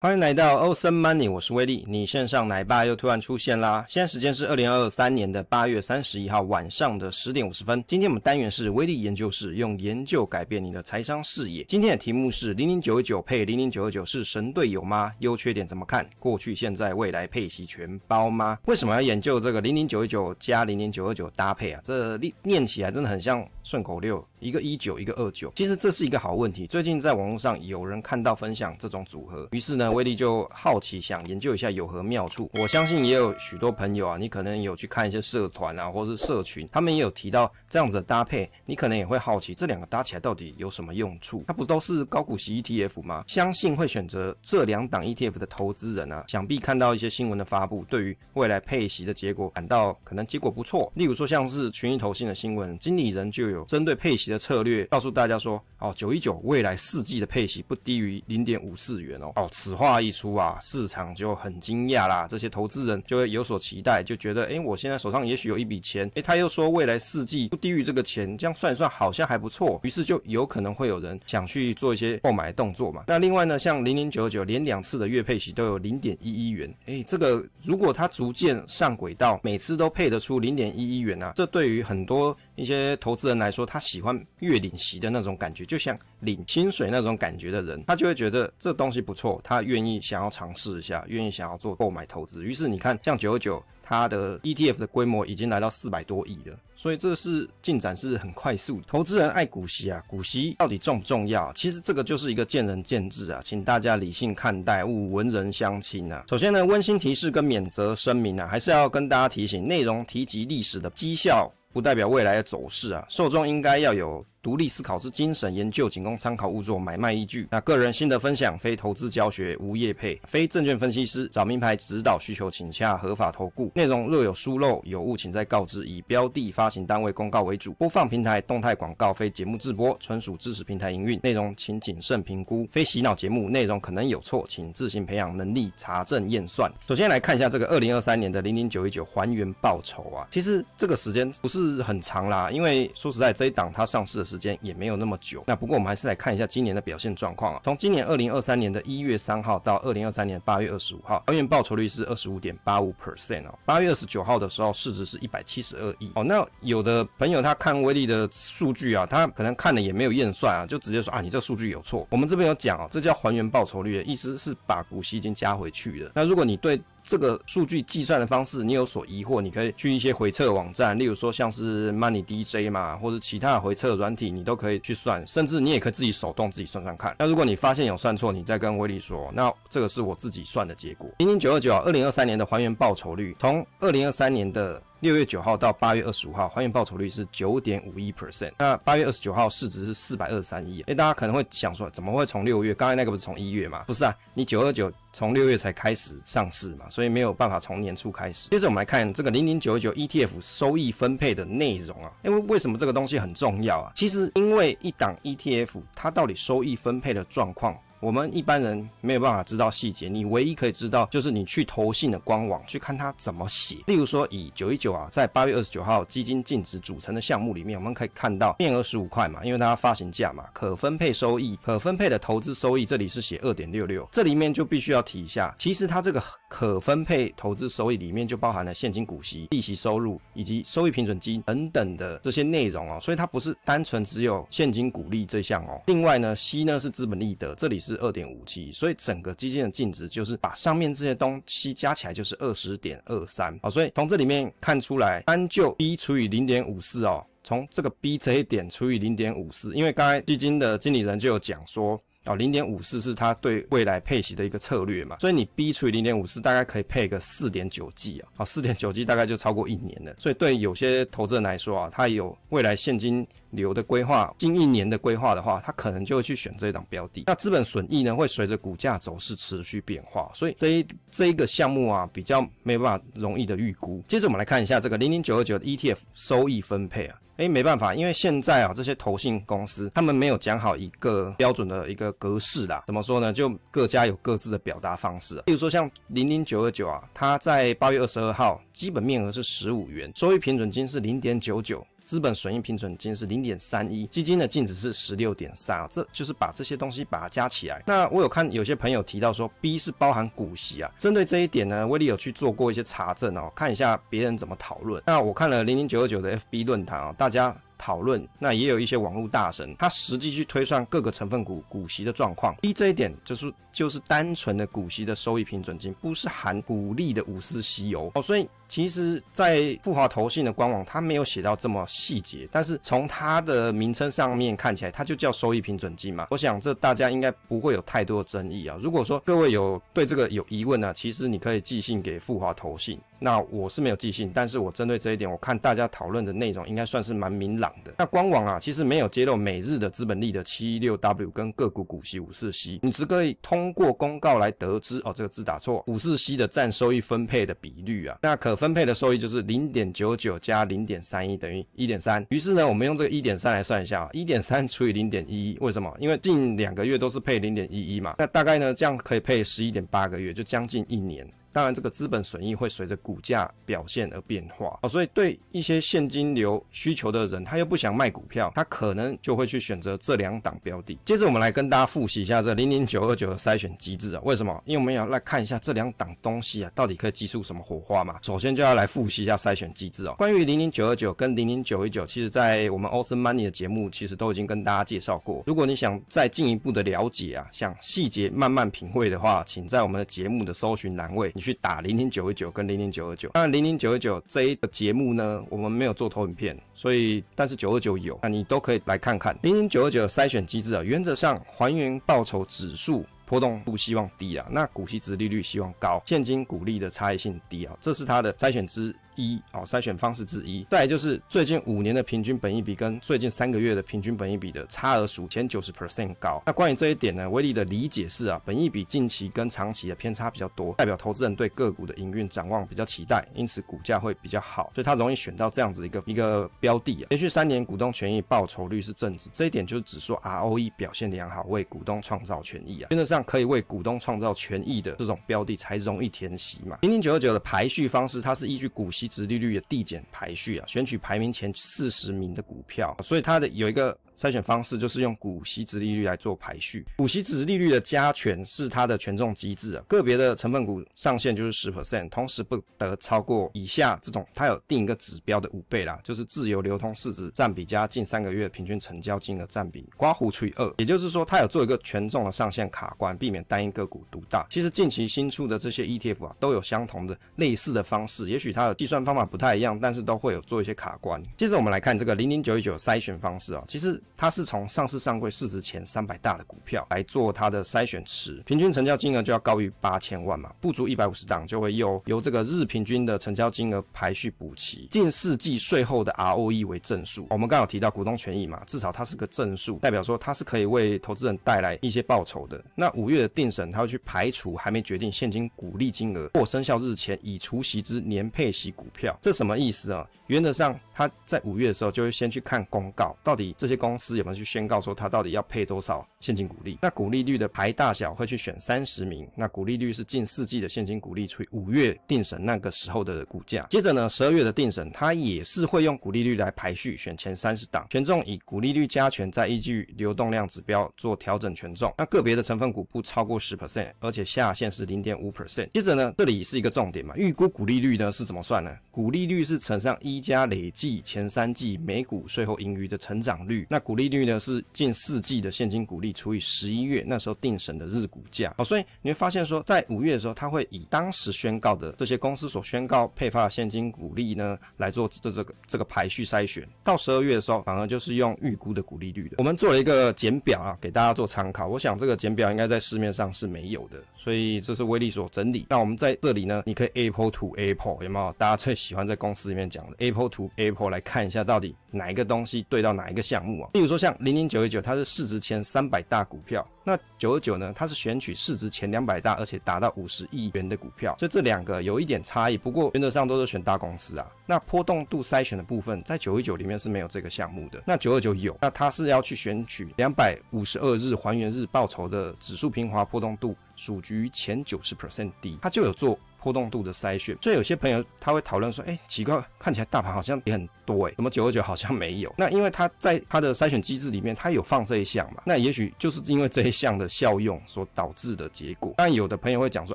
欢迎来到欧森 money，我是威力。你线上奶爸又突然出现啦！现在时间是二零二三年的八月三十一号晚上的十点五十分。今天我们单元是威力研究室，用研究改变你的财商视野。今天的题目是零零九一九配零零九二九是神队友吗？优缺点怎么看？过去、现在、未来配齐全包吗？为什么要研究这个零零九一九加零零九二九搭配啊？这念念起来真的很像顺口溜，一个一九一个二九。其实这是一个好问题。最近在网络上有人看到分享这种组合，于是呢。威力就好奇，想研究一下有何妙处。我相信也有许多朋友啊，你可能有去看一些社团啊，或是社群，他们也有提到这样子的搭配，你可能也会好奇这两个搭起来到底有什么用处？它不都是高股息 ETF 吗？相信会选择这两档 ETF 的投资人啊，想必看到一些新闻的发布，对于未来配息的结果感到可能结果不错。例如说像是群益投信的新闻，经理人就有针对配息的策略，告诉大家说：哦，九一九未来四季的配息不低于零点五四元哦。哦此话一出啊，市场就很惊讶啦，这些投资人就会有所期待，就觉得，哎，我现在手上也许有一笔钱，哎，他又说未来四季不低于这个钱，这样算一算好像还不错，于是就有可能会有人想去做一些购买动作嘛。那另外呢，像零零九九连两次的月配息都有零点一一元，哎，这个如果它逐渐上轨道，每次都配得出零点一一元啊，这对于很多一些投资人来说，他喜欢月领息的那种感觉，就像领薪水那种感觉的人，他就会觉得这东西不错，他。愿意想要尝试一下，愿意想要做购买投资，于是你看像九九，它的 ETF 的规模已经来到四百多亿了，所以这是进展是很快速。投资人爱股息啊，股息到底重不重要？其实这个就是一个见仁见智啊，请大家理性看待，勿文人相轻啊。首先呢，温馨提示跟免责声明啊，还是要跟大家提醒，内容提及历史的绩效不代表未来的走势啊，受众应该要有。独立思考之精神，研究仅供参考，勿作买卖依据。那个人心的分享，非投资教学，无业配，非证券分析师，找名牌指导需求，请洽合法投顾。内容若有疏漏、有误，请再告知。以标的发行单位公告为主。播放平台动态广告，非节目自播，纯属支持平台营运。内容请谨慎评估，非洗脑节目。内容可能有错，请自行培养能力查证验算。首先来看一下这个二零二三年的零零九一九还原报酬啊，其实这个时间不是很长啦，因为说实在，这一档它上市。时间也没有那么久，那不过我们还是来看一下今年的表现状况啊。从今年二零二三年的一月三号到二零二三年八月二十五号，还原报酬率是二十五点八五 percent 哦。八月二十九号的时候，市值是一百七十二亿哦。那有的朋友他看威力的数据啊，他可能看了也没有验算啊，就直接说啊，你这数据有错。我们这边有讲哦，这叫还原报酬率，意思是把股息已经加回去了。那如果你对这个数据计算的方式，你有所疑惑，你可以去一些回测网站，例如说像是 Money DJ 嘛，或者其他回测软体，你都可以去算，甚至你也可以自己手动自己算算看。那如果你发现有算错，你再跟威力说。那这个是我自己算的结果，零零九二九二零二三年的还原报酬率，从二零二三年的。六月九号到八月二十五号，还原报酬率是九点五一 percent。那八月二十九号市值是四百二十三亿。哎，大家可能会想说，怎么会从六月？刚才那个不是从一月吗？不是啊，你九二九从六月才开始上市嘛，所以没有办法从年初开始。接着我们来看这个零零九九 ETF 收益分配的内容啊，因为为什么这个东西很重要啊？其实因为一档 ETF 它到底收益分配的状况。我们一般人没有办法知道细节，你唯一可以知道就是你去投信的官网去看它怎么写。例如说以九一九啊，在八月二十九号基金净值组成的项目里面，我们可以看到面额十五块嘛，因为它发行价嘛，可分配收益、可分配的投资收益，这里是写二点六六。这里面就必须要提一下，其实它这个可分配投资收益里面就包含了现金股息、利息收入以及收益平准金等等的这些内容哦，所以它不是单纯只有现金股利这项哦。另外呢，息呢是资本利得，这里是。是二点五七，所以整个基金的净值就是把上面这些东西加起来就是二十点二三啊，所以从这里面看出来，单就 B 除以零点五四哦。从这个 B 这一点除以零点五四，因为刚才基金的经理人就有讲说。好，零点五四是它对未来配息的一个策略嘛，所以你 B 除以零点五四，大概可以配个四点九 G 啊，好，四点九 G 大概就超过一年了。所以对有些投资人来说啊，他有未来现金流的规划，近一年的规划的话，他可能就会去选这一档标的。那资本损益呢，会随着股价走势持续变化，所以这一这一个项目啊，比较没办法容易的预估。接着我们来看一下这个零零九二九的 ETF 收益分配啊。哎，没办法，因为现在啊，这些投信公司他们没有讲好一个标准的一个格式啦。怎么说呢？就各家有各自的表达方式。比如说像零零九二九啊，它在八月二十二号基本面额是十五元，收益平准金是零点九九。资本损益平准金是零点三一，基金的净值是十六点三啊，这就是把这些东西把它加起来。那我有看有些朋友提到说 B 是包含股息啊，针对这一点呢，威力有去做过一些查证哦，看一下别人怎么讨论。那我看了零零九二九的 FB 论坛啊，大家讨论，那也有一些网络大神他实际去推算各个成分股股息的状况。B 这一点就是。就是单纯的股息的收益平准金，不是含股利的五四息油哦。所以其实，在富华投信的官网，它没有写到这么细节。但是从它的名称上面看起来，它就叫收益平准金嘛。我想这大家应该不会有太多的争议啊。如果说各位有对这个有疑问呢，其实你可以寄信给富华投信。那我是没有寄信，但是我针对这一点，我看大家讨论的内容应该算是蛮明朗的。那官网啊，其实没有揭露每日的资本利的七六 W 跟个股股息五四息，你只可以通。通过公告来得知哦，这个字打错，五四七的占收益分配的比率啊，那可分配的收益就是零点九九加零点三一等于一点三，于是呢，我们用这个一点三来算一下，一点三除以零点一一，为什么？因为近两个月都是配零点一一嘛，那大概呢，这样可以配十一点八个月，就将近一年。当然，这个资本损益会随着股价表现而变化哦，所以对一些现金流需求的人，他又不想卖股票，他可能就会去选择这两档标的。接着，我们来跟大家复习一下这零零九二九的筛选机制啊，为什么？因为我们要来看一下这两档东西啊，到底可以激出什么火花嘛。首先，就要来复习一下筛选机制哦。关于零零九二九跟零零九一九，其实在我们 Ocean Money 的节目其实都已经跟大家介绍过。如果你想再进一步的了解啊，想细节慢慢品味的话，请在我们的节目的搜寻栏位。你去打零零九一九跟零零九二九，那零零九一九这一个节目呢，我们没有做投影片，所以但是九二九有，那你都可以来看看零零九二九的筛选机制啊，原则上还原报酬指数波动不希望低啊，那股息值利率希望高，现金股利的差异性低啊，这是它的筛选之。一哦，筛选方式之一，再就是最近五年的平均本益比跟最近三个月的平均本益比的差额数，前九十 percent 高。那关于这一点呢，威力的理解是啊，本益比近期跟长期的偏差比较多，代表投资人对个股的营运展望比较期待，因此股价会比较好，所以他容易选到这样子一个一个标的啊。连续三年股东权益报酬率是正值，这一点就是指数 ROE 表现良好，为股东创造权益啊，原则上可以为股东创造权益的这种标的才容易填息嘛。零零九二九的排序方式，它是依据股息。值利率的递减排序啊，选取排名前四十名的股票，所以它的有一个筛选方式，就是用股息值利率来做排序。股息值利率的加权是它的权重机制啊，个别的成分股上限就是十 percent，同时不得超过以下这种，它有定一个指标的五倍啦，就是自由流通市值占比加近三个月平均成交金额占比，刮胡除以二，也就是说它有做一个权重的上限卡关，避免单一个股独大。其实近期新出的这些 ETF 啊，都有相同的类似的方式，也许它有计算。方法不太一样，但是都会有做一些卡关。接着我们来看这个零零九一九筛选方式啊，其实它是从上市上柜市值前三百大的股票来做它的筛选池，平均成交金额就要高于八千万嘛，不足一百五十档就会由由这个日平均的成交金额排序补齐。近四季税后的 ROE 为正数，我们刚好提到股东权益嘛，至少它是个正数，代表说它是可以为投资人带来一些报酬的。那五月的定审它会去排除还没决定现金股利金额或生效日前已除息之年配息股。股票这什么意思啊？原则上，他在五月的时候就会先去看公告，到底这些公司有没有去宣告说他到底要配多少现金股利。那股利率的排大小会去选三十名，那股利率是近四季的现金股利除以五月定审那个时候的股价。接着呢，十二月的定审，它也是会用股利率来排序，选前三十档，权重以股利率加权，再依据流动量指标做调整权重。那个别的成分股不超过十 percent，而且下限是零点五 percent。接着呢，这里是一个重点嘛，预估股利率呢是怎么算呢？股利率是乘上一加累计前三季每股税后盈余的成长率。那股利率呢？是近四季的现金股利除以十一月那时候定审的日股价。哦，所以你会发现说，在五月的时候，它会以当时宣告的这些公司所宣告配发的现金股利呢来做这这个这个排序筛选。到十二月的时候，反而就是用预估的股利率的。我们做了一个简表啊，给大家做参考。我想这个简表应该在市面上是没有的，所以这是威力所整理。那我们在这里呢，你可以 Apple to Apple 有没有？大家。最喜欢在公司里面讲的 Apple to Apple 来看一下到底哪一个东西对到哪一个项目啊？例如说像零零九一九，它是市值前三百大股票，那九二九呢，它是选取市值前两百大而且达到五十亿元的股票，所以这两个有一点差异。不过原则上都是选大公司啊。那波动度筛选的部分，在九一九里面是没有这个项目的，那九二九有，那它是要去选取两百五十二日还原日报酬的指数平滑波动度属于前九十 percent 低，它就有做。波动度的筛选，所以有些朋友他会讨论说，哎，奇怪，看起来大盘好像也很多，哎，怎么九二九好像没有？那因为他在他的筛选机制里面，他有放这一项嘛？那也许就是因为这一项的效用所导致的结果。但有的朋友会讲说，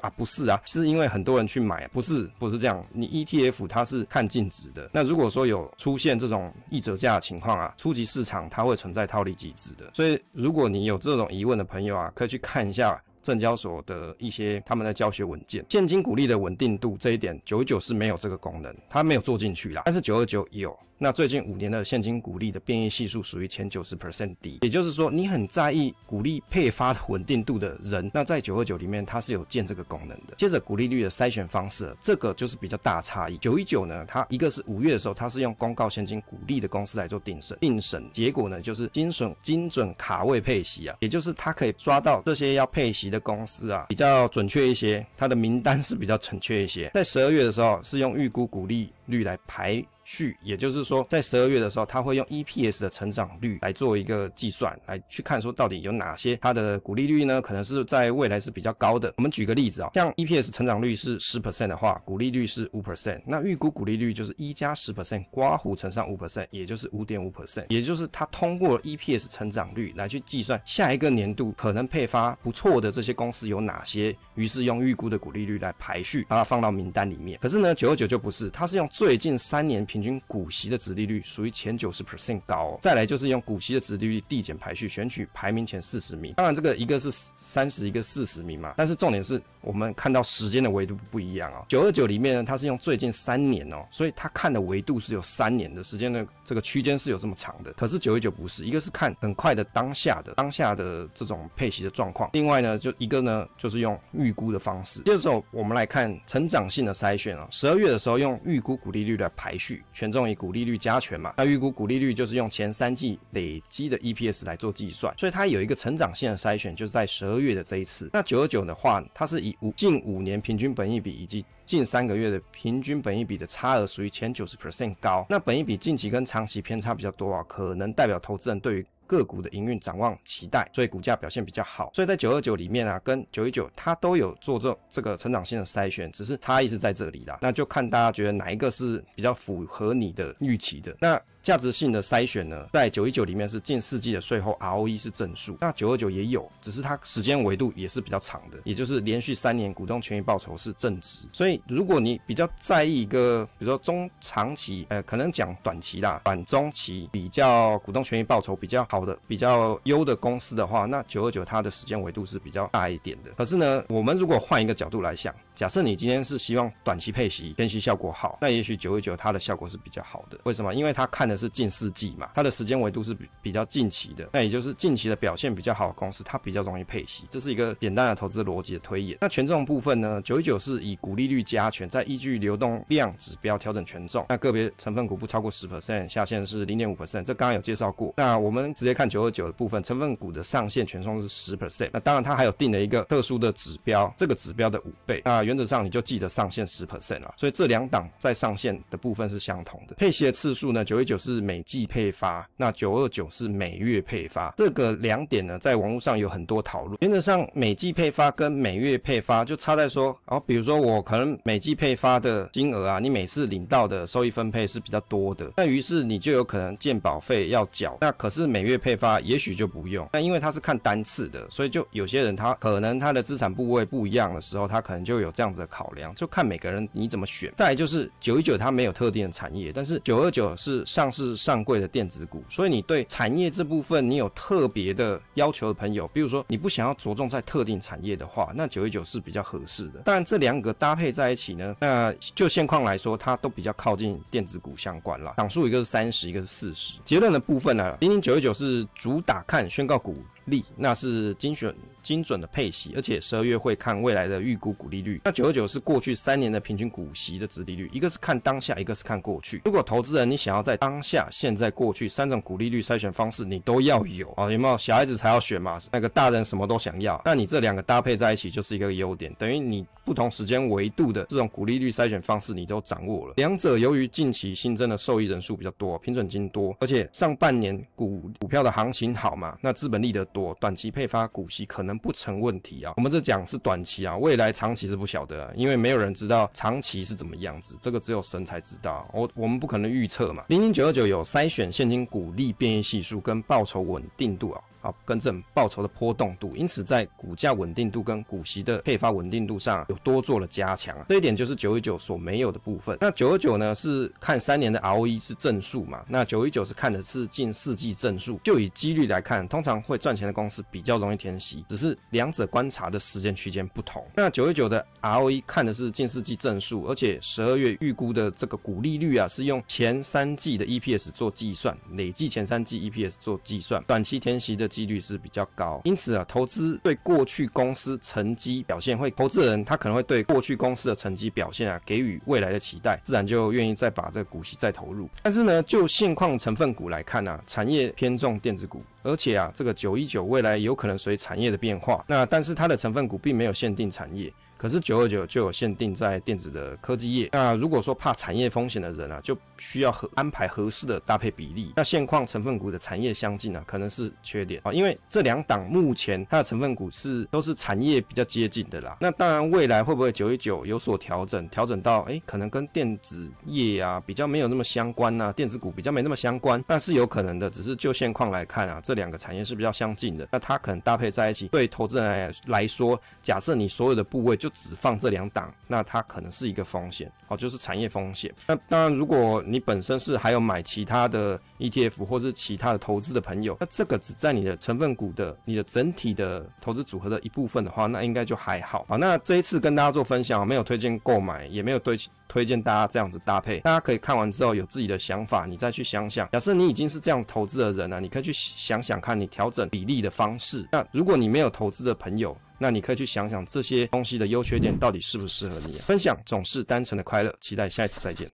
啊，不是啊，是因为很多人去买，不是，不是这样。你 ETF 它是看净值的，那如果说有出现这种溢折价的情况啊，初级市场它会存在套利机制的，所以如果你有这种疑问的朋友啊，可以去看一下。证交所的一些他们的教学文件，现金股利的稳定度这一点，九九是没有这个功能，它没有做进去啦。但是九二九有。那最近五年的现金股利的变异系数属于前九十 percent 底，也就是说，你很在意股利配发稳定度的人，那在九二九里面它是有建这个功能的。接着股利率的筛选方式，这个就是比较大差异。九一九呢，它一个是五月的时候，它是用公告现金股利的公司来做定审，定审结果呢就是精准精准卡位配息啊，也就是它可以抓到这些要配息的公司啊，比较准确一些，它的名单是比较准确一些。在十二月的时候是用预估股利率来排。续，也就是说，在十二月的时候，他会用 E P S 的成长率来做一个计算，来去看说到底有哪些它的股利率呢？可能是在未来是比较高的。我们举个例子啊，像 E P S 成长率是十 percent 的话，股利率是五 percent，那预估股利率就是一加十 percent，刮胡乘上五 percent，也就是五点五 percent，也就是它通过 E P S 成长率来去计算下一个年度可能配发不错的这些公司有哪些，于是用预估的股利率来排序，把它放到名单里面。可是呢，九二九就不是，它是用最近三年平。平均股息的值利率属于前九十 percent 高，再来就是用股息的值利率递减排序，选取排名前四十名。当然这个一个是三十，一个四十名嘛，但是重点是我们看到时间的维度不一样啊。九二九里面呢，它是用最近三年哦，所以它看的维度是有三年的时间的这个区间是有这么长的。可是九一九不是，一个是看很快的当下的当下的这种配息的状况，另外呢就一个呢就是用预估的方式。接着我们来看成长性的筛选啊，十二月的时候用预估股利率来排序。权重以股利率加权嘛，那预估股利率就是用前三季累积的 EPS 来做计算，所以它有一个成长性的筛选，就是在十二月的这一次。那九二九的话，它是以五近五年平均本益比以及近三个月的平均本益比的差额属于前九十 percent 高，那本益比近期跟长期偏差比较多啊，可能代表投资人对于。个股的营运展望、期待，所以股价表现比较好。所以在九二九里面啊，跟九一九它都有做这这个成长性的筛选，只是差异是在这里啦。那就看大家觉得哪一个是比较符合你的预期的那。价值性的筛选呢，在九一九里面是近四季的税后 ROE 是正数，那九二九也有，只是它时间维度也是比较长的，也就是连续三年股东权益报酬是正值。所以如果你比较在意一个，比如说中长期，呃，可能讲短期啦、短中期比较股东权益报酬比较好的、比较优的公司的话，那九二九它的时间维度是比较大一点的。可是呢，我们如果换一个角度来想，假设你今天是希望短期配息、分息效果好，那也许九一九它的效果是比较好的。为什么？因为它看。是近世纪嘛，它的时间维度是比比较近期的，那也就是近期的表现比较好的公司，它比较容易配息，这是一个简单的投资逻辑的推演。那权重部分呢，九一九是以股利率加权，再依据流动量指标调整权重。那个别成分股不超过十 percent 下限是零点五 percent，这刚刚有介绍过。那我们直接看九二九的部分，成分股的上限权重是十 percent，那当然它还有定了一个特殊的指标，这个指标的五倍。那原则上你就记得上限十 percent 啊，所以这两档在上限的部分是相同的。配息的次数呢，九一九。是每季配发，那九二九是每月配发，这个两点呢，在网络上有很多讨论。原则上，每季配发跟每月配发就差在说，哦，比如说我可能每季配发的金额啊，你每次领到的收益分配是比较多的，那于是你就有可能鉴保费要缴，那可是每月配发也许就不用。那因为它是看单次的，所以就有些人他可能他的资产部位不一样的时候，他可能就有这样子的考量，就看每个人你怎么选。再就是九一九它没有特定的产业，但是九二九是上。是上柜的电子股，所以你对产业这部分你有特别的要求的朋友，比如说你不想要着重在特定产业的话，那九一九是比较合适的。但这两个搭配在一起呢，那就现况来说，它都比较靠近电子股相关了，档数一个是三十，一个是四十。结论的部分呢，零零九一九是主打看宣告股利，那是精选。精准的配息，而且十二月会看未来的预估股利率。那九二九是过去三年的平均股息的值利率，一个是看当下，一个是看过去。如果投资人你想要在当下、现在、过去三种股利率筛选方式，你都要有哦。有没有小孩子才要选嘛？那个大人什么都想要，那你这两个搭配在一起就是一个优点，等于你。不同时间维度的这种股利率筛选方式，你都掌握了。两者由于近期新增的受益人数比较多，平准金多，而且上半年股股票的行情好嘛，那资本利得多，短期配发股息可能不成问题啊。我们这讲是短期啊，未来长期是不晓得，因为没有人知道长期是怎么样子，这个只有神才知道。我我们不可能预测嘛。零零九二九有筛选现金股利变异系数跟报酬稳定度啊。好，更正报酬的波动度，因此在股价稳定度跟股息的配发稳定度上有多做了加强啊，这一点就是九一九所没有的部分。那九一九呢是看三年的 ROE 是正数嘛？那九一九是看的是近四季正数。就以几率来看，通常会赚钱的公司比较容易填息，只是两者观察的时间区间不同。那九一九的 ROE 看的是近四季正数，而且十二月预估的这个股利率啊是用前三季的 EPS 做计算，累计前三季 EPS 做计算，短期填息的。几率是比较高，因此啊，投资对过去公司成绩表现会，投资人他可能会对过去公司的成绩表现啊，给予未来的期待，自然就愿意再把这个股息再投入。但是呢，就现况成分股来看啊，产业偏重电子股，而且啊，这个九一九未来有可能随产业的变化，那但是它的成分股并没有限定产业。可是九二九就有限定在电子的科技业，那如果说怕产业风险的人啊，就需要合安排合适的搭配比例。那现况成分股的产业相近啊，可能是缺点啊，因为这两档目前它的成分股是都是产业比较接近的啦。那当然未来会不会九一九有所调整，调整到哎可能跟电子业啊比较没有那么相关啊，电子股比较没那么相关，但是有可能的，只是就现况来看啊，这两个产业是比较相近的，那它可能搭配在一起对投资人来来说，假设你所有的部位就只放这两档，那它可能是一个风险，好，就是产业风险。那当然，如果你本身是还有买其他的 ETF 或是其他的投资的朋友，那这个只在你的成分股的、你的整体的投资组合的一部分的话，那应该就还好。好，那这一次跟大家做分享，没有推荐购买，也没有推推荐大家这样子搭配。大家可以看完之后有自己的想法，你再去想想。假设你已经是这样投资的人了，你可以去想想看你调整比例的方式。那如果你没有投资的朋友，那你可以去想想这些东西的优缺点，到底适不适合你。分享总是单纯的快乐，期待下一次再见。